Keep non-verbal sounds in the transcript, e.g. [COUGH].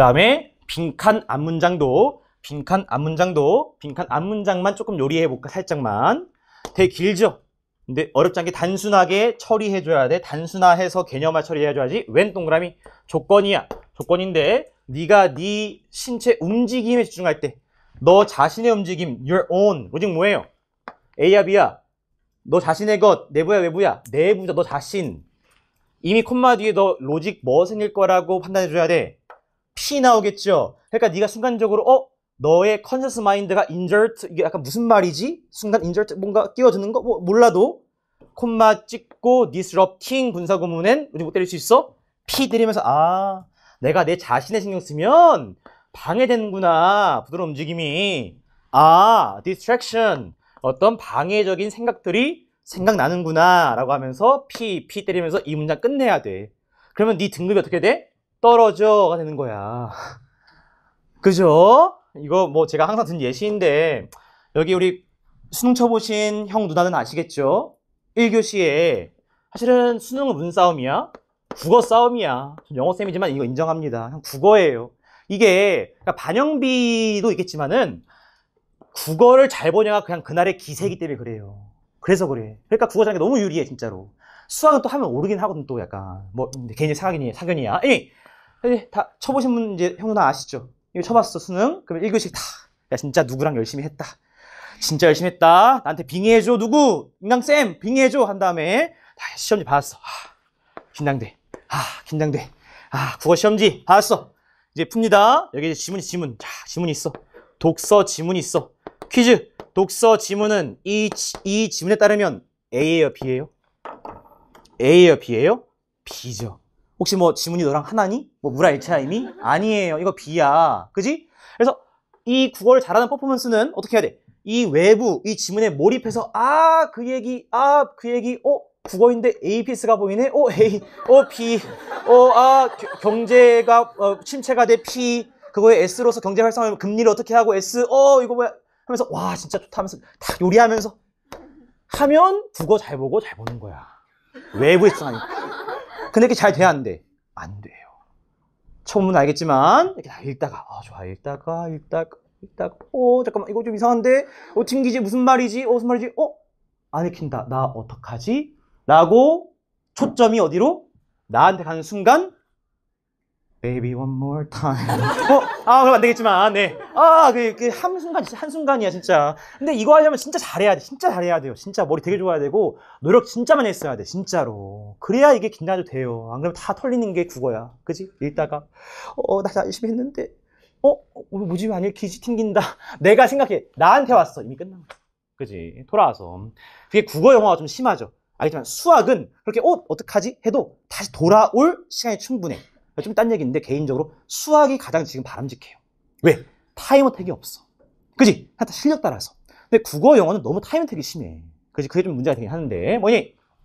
다음에 빈칸 앞문장도 빈칸 앞문장도 빈칸 앞문장만 조금 요리해 볼까 살짝만 되게 길죠? 근데 어렵지 않게 단순하게 처리해 줘야 돼 단순화해서 개념화 처리해 줘야지 웬 동그라미 조건이야 조건인데 네가 네 신체 움직임에 집중할 때 너 자신의 움직임 your own 오직 뭐예요? A야 B야 너 자신의 것 내부야 외부야 내부자 너 자신 이미 콤마 뒤에 너 로직 뭐 생길 거라고 판단해 줘야 돼 P 나오겠죠. 그러니까 네가 순간적으로 어 너의 컨셔스 마인드가 인절트 이게 약간 무슨 말이지? 순간 인절트 뭔가 끼워드는 거 뭐, 몰라도 콤마 찍고 d 스럽 r u 분사구문엔 우리 못 때릴 수 있어? P 때리면서아 내가 내 자신에 신경 쓰면 방해되는구나 부드러운 움직임이 아 distraction 어떤 방해적인 생각들이 생각나는구나 라고 하면서 P, P 때리면서 이 문장 끝내야 돼 그러면 네 등급이 어떻게 돼? 떨어져가 되는 거야. [LAUGHS] 그죠? 이거 뭐 제가 항상 든 예시인데 여기 우리 수능 쳐보신 형 누나는 아시겠죠? 1교시에 사실은 수능은 문 싸움이야? 국어 싸움이야. 영어 쌤이지만 이거 인정합니다. 국어예요. 이게 그러니까 반영비도 있겠지만은 국어를 잘 보냐가 그냥 그날의 기세이기 때문에 그래요. 그래서 그래. 그러니까 국어 잘하는 게 너무 유리해 진짜로. 수학은 또 하면 오르긴 하거든 또 약간 뭐 개인의 생이니 사견이야. 에이! 다 쳐보신 분 이제 형다 아시죠? 이거 쳐봤어 수능? 그럼 1교시 다. 야 진짜 누구랑 열심히 했다. 진짜 열심히 했다. 나한테 빙의해줘 누구? 인강쌤 빙의해줘 한 다음에 다 시험지 받았어. 아, 긴장돼. 아 긴장돼. 아 국어 시험지 받았어. 이제 풉니다. 여기 이제 지문이 지문. 자 지문이 있어. 독서 지문이 있어. 퀴즈. 독서 지문은 이, 이 지문에 따르면 A예요, B예요? A예요, B예요? B죠. 혹시 뭐 지문이 너랑 하나니? 뭐 무라 HIM이? 아니에요. 이거 비야 그지? 그래서 이 국어를 잘하는 퍼포먼스는 어떻게 해야 돼? 이 외부, 이 지문에 몰입해서 아, 그 얘기, 아, 그 얘기, 어? 국어인데 APS가 보이네? 어, A, 어, B, 어, 아, 경제가 어, 침체가 돼 P, 그거에 S로서 경제 활성화, 금리를 어떻게 하고 S, 어, 이거 뭐야? 하면서 와, 진짜 좋다 하면서 탁 요리하면서 하면 국어 잘 보고 잘 보는 거야. 외부에 집중하니까. 근데 이렇게 잘 돼야 안 돼? 안 돼요. 처음은 알겠지만 이렇게 다 읽다가 아 좋아 읽다가 읽다가 읽다가 어 잠깐만 이거 좀 이상한데 어 튕기지 무슨 말이지 어 무슨 말이지 어안 읽힌다 나 어떡하지? 라고 초점이 어디로? 나한테 가는 순간 Baby one more time. [LAUGHS] 어? 아, 그럼 안 되겠지만, 아, 네. 아, 그, 그, 한순간, 한순간이야, 진짜. 근데 이거 하려면 진짜 잘해야 돼. 진짜 잘해야 돼요. 진짜 머리 되게 좋아야 되고, 노력 진짜 많이 했어야 돼. 진짜로. 그래야 이게 긴장도 돼요. 안 그러면 다 털리는 게 국어야. 그지? 읽다가, 어, 나 열심히 했는데, 어? 어 뭐지? 왜안 읽히지? 튕긴다. [LAUGHS] 내가 생각해. 나한테 왔어. 이미 끝난 거야. 그지? 돌아와서. 그게 국어 영화가 좀 심하죠. 알겠지만 수학은 그렇게, 어? 어떡하지? 해도 다시 돌아올 시간이 충분해. 그러니까 좀딴 얘기인데 개인적으로 수학이 가장 지금 바람직해요. 왜? 타임 어택이 없어. 그지? 하여튼 실력 따라서. 근데 국어, 영어는 너무 타임 어택이 심해. 그지? 그게 좀 문제가 되긴 하는데 뭐니?